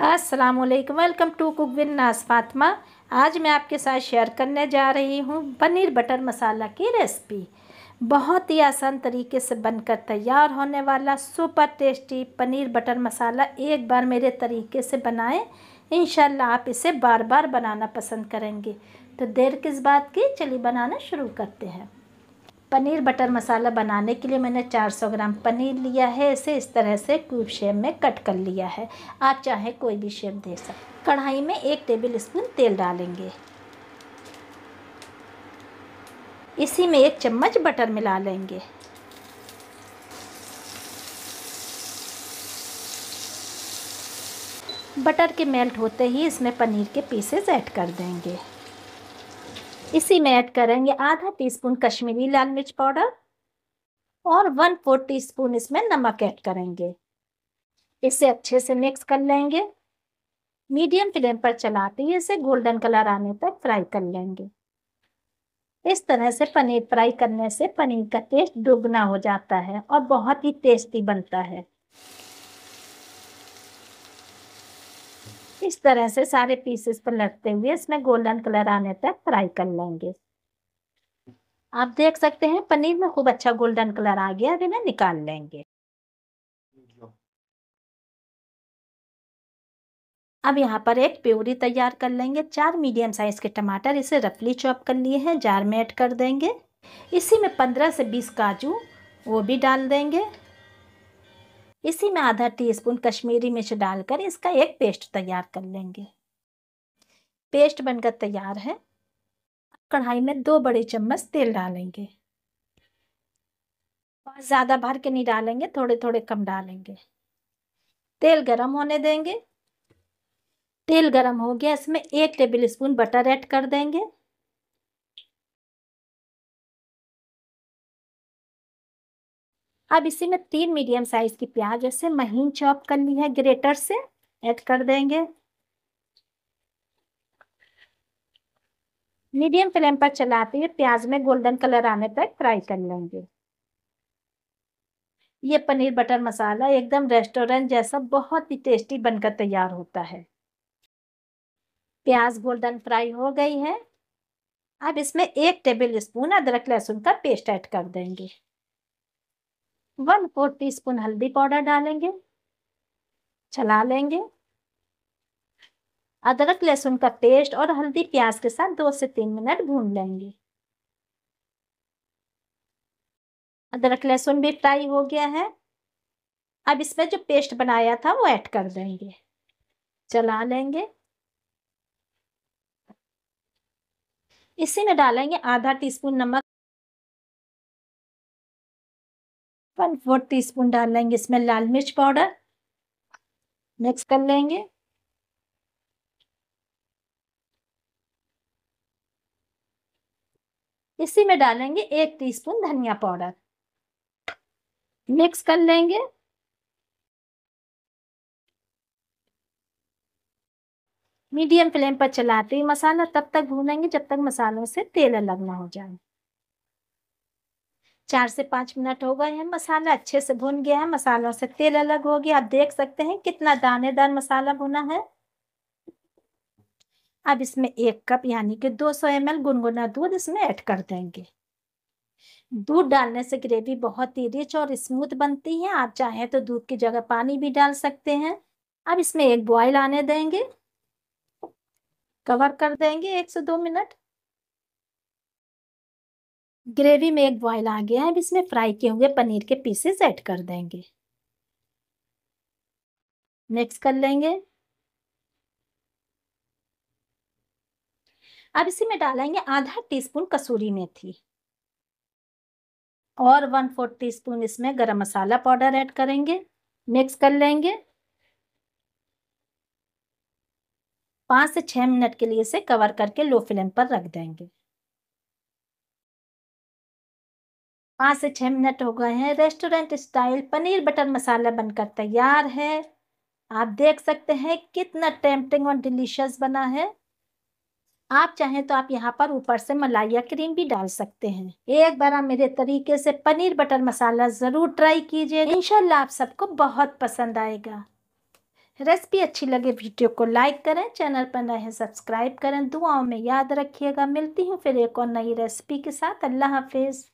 वालेकुम welcome to cook win नास फातमा आज मैं आपके साथ शेयर करने जा रही हूँ पनीर बटर मसाला की रेसिपी बहुत ही आसान तरीके से बनकर तैयार होने वाला super tasty paneer butter masala एक बार मेरे तरीके से बनाएं इन आप इसे बार बार बनाना पसंद करेंगे तो देर किस बात की चलिए बनाना शुरू करते हैं पनीर बटर मसाला बनाने के लिए मैंने 400 ग्राम पनीर लिया है इसे इस तरह से क्यूब शेप में कट कर लिया है आप चाहे कोई भी शेप दे सकते कढ़ाई में एक टेबल स्पून तेल डालेंगे इसी में एक चम्मच बटर मिला लेंगे बटर के मेल्ट होते ही इसमें पनीर के पीसेस ऐड कर देंगे इसी में ऐड करेंगे आधा टीस्पून कश्मीरी लाल मिर्च पाउडर और वन फोर्थ टीस्पून इसमें नमक ऐड करेंगे इसे अच्छे से मिक्स कर लेंगे मीडियम फ्लेम पर चलाते ही इसे गोल्डन कलर आने तक फ्राई कर लेंगे इस तरह से पनीर फ्राई करने से पनीर का टेस्ट दुगना हो जाता है और बहुत ही टेस्टी बनता है इस तरह से सारे पीसेस पर लटते हुए इसमें गोल्डन कलर आने तक फ्राई कर लेंगे आप देख सकते हैं पनीर में खूब अच्छा गोल्डन कलर आ गया अब इन्हें निकाल लेंगे अब यहाँ पर एक प्यूरी तैयार कर लेंगे चार मीडियम साइज़ के टमाटर इसे रफली चॉप कर लिए हैं जार में ऐड कर देंगे इसी में पंद्रह से बीस काजू वो भी डाल देंगे इसी में आधा टीस्पून कश्मीरी मिर्च डालकर इसका एक पेस्ट तैयार कर लेंगे पेस्ट बनकर तैयार है कढ़ाई में दो बड़े चम्मच तेल डालेंगे बहुत ज़्यादा भर के नहीं डालेंगे थोड़े थोड़े कम डालेंगे तेल गरम होने देंगे तेल गरम हो गया इसमें एक टेबल स्पून बटर ऐड कर देंगे अब इसी में तीन मीडियम साइज की प्याज ऐसे महीन चॉप कर ली है ग्रेटर से ऐड कर देंगे मीडियम फ्लेम पर चलाते हुए प्याज में गोल्डन कलर आने तक फ्राई कर लेंगे ये पनीर बटर मसाला एकदम रेस्टोरेंट जैसा बहुत ही टेस्टी बनकर तैयार होता है प्याज गोल्डन फ्राई हो गई है अब इसमें एक टेबल स्पून अदरक लहसुन का पेस्ट ऐड कर देंगे वन फोर्थ टी स्पून हल्दी पाउडर डालेंगे चला लेंगे अदरक लहसुन का पेस्ट और हल्दी प्याज के साथ दो से तीन मिनट भून लेंगे अदरक लहसुन भी फ्राई हो गया है अब इसमें जो पेस्ट बनाया था वो ऐड कर देंगे चला लेंगे इसी में डालेंगे आधा टीस्पून नमक वन फोर्थ टी स्पून डाल लेंगे इसमें लाल मिर्च पाउडर मिक्स कर लेंगे इसी में डालेंगे एक टीस्पून धनिया पाउडर मिक्स कर लेंगे मीडियम फ्लेम पर चलाते ही मसाला तब तक भूनेंगे जब तक मसालों से तेल अलग ना हो जाए चार से पाँच मिनट हो गए हैं मसाला अच्छे से भुन गया है मसालों से तेल अलग हो गया आप देख सकते हैं कितना दानेदार मसाला भुना है अब इसमें एक कप यानी कि 200 सौ एम गुनगुना दूध इसमें ऐड कर देंगे दूध डालने से ग्रेवी बहुत ही रिच और स्मूथ बनती है आप चाहें तो दूध की जगह पानी भी डाल सकते हैं अब इसमें एक बॉयल आने देंगे कवर कर देंगे एक से दो मिनट ग्रेवी में एक बॉयल आ गया है अब इसमें फ्राई किए हुए पनीर के पीसेस ऐड कर देंगे मिक्स कर लेंगे अब इसी में डालेंगे आधा टीस्पून कसूरी मेथी और वन फोर्थ टीस्पून इसमें गरम मसाला पाउडर ऐड करेंगे मिक्स कर लेंगे पाँच से छः मिनट के लिए इसे कवर करके लो फ्लेम पर रख देंगे पाँच से छः मिनट हो गए हैं restaurant style paneer butter masala बनकर तैयार है आप देख सकते हैं कितना टेम्पटिंग और डिलीशियस बना है आप चाहें तो आप यहाँ पर ऊपर से मलाइया क्रीम भी डाल सकते हैं एक बार आप मेरे तरीके से पनीर बटर मसाला ज़रूर ट्राई कीजिए इनशाला आप सबको बहुत पसंद आएगा रेसिपी अच्छी लगे वीडियो को लाइक करें चैनल पर नए हैं सब्सक्राइब करें दुआओं में याद रखिएगा मिलती हूँ फिर एक और नई रेसिपी के साथ अल्लाह हाफिज़